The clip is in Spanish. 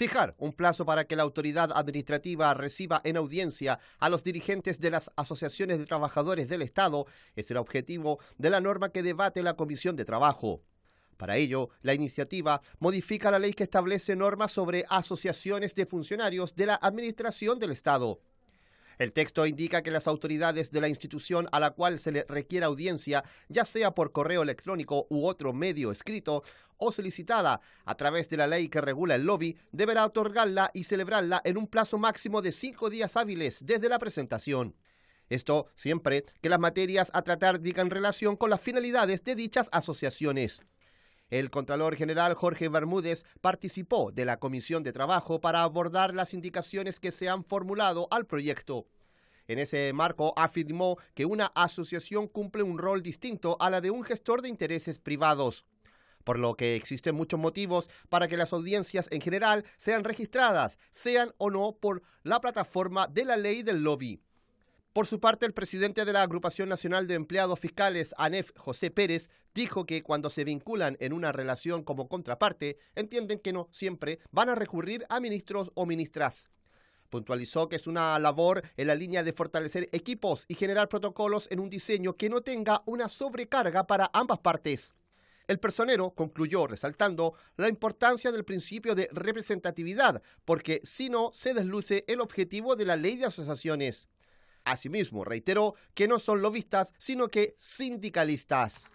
Fijar un plazo para que la autoridad administrativa reciba en audiencia a los dirigentes de las asociaciones de trabajadores del Estado es el objetivo de la norma que debate la Comisión de Trabajo. Para ello, la iniciativa modifica la ley que establece normas sobre asociaciones de funcionarios de la Administración del Estado. El texto indica que las autoridades de la institución a la cual se le requiera audiencia, ya sea por correo electrónico u otro medio escrito, o solicitada a través de la ley que regula el lobby, deberá otorgarla y celebrarla en un plazo máximo de cinco días hábiles desde la presentación. Esto siempre que las materias a tratar digan relación con las finalidades de dichas asociaciones. El Contralor General Jorge Bermúdez participó de la Comisión de Trabajo para abordar las indicaciones que se han formulado al proyecto. En ese marco afirmó que una asociación cumple un rol distinto a la de un gestor de intereses privados por lo que existen muchos motivos para que las audiencias en general sean registradas, sean o no por la plataforma de la ley del lobby. Por su parte, el presidente de la Agrupación Nacional de Empleados Fiscales, ANEF, José Pérez, dijo que cuando se vinculan en una relación como contraparte, entienden que no siempre van a recurrir a ministros o ministras. Puntualizó que es una labor en la línea de fortalecer equipos y generar protocolos en un diseño que no tenga una sobrecarga para ambas partes. El personero concluyó resaltando la importancia del principio de representatividad, porque si no, se desluce el objetivo de la ley de asociaciones. Asimismo, reiteró que no son lobistas, sino que sindicalistas.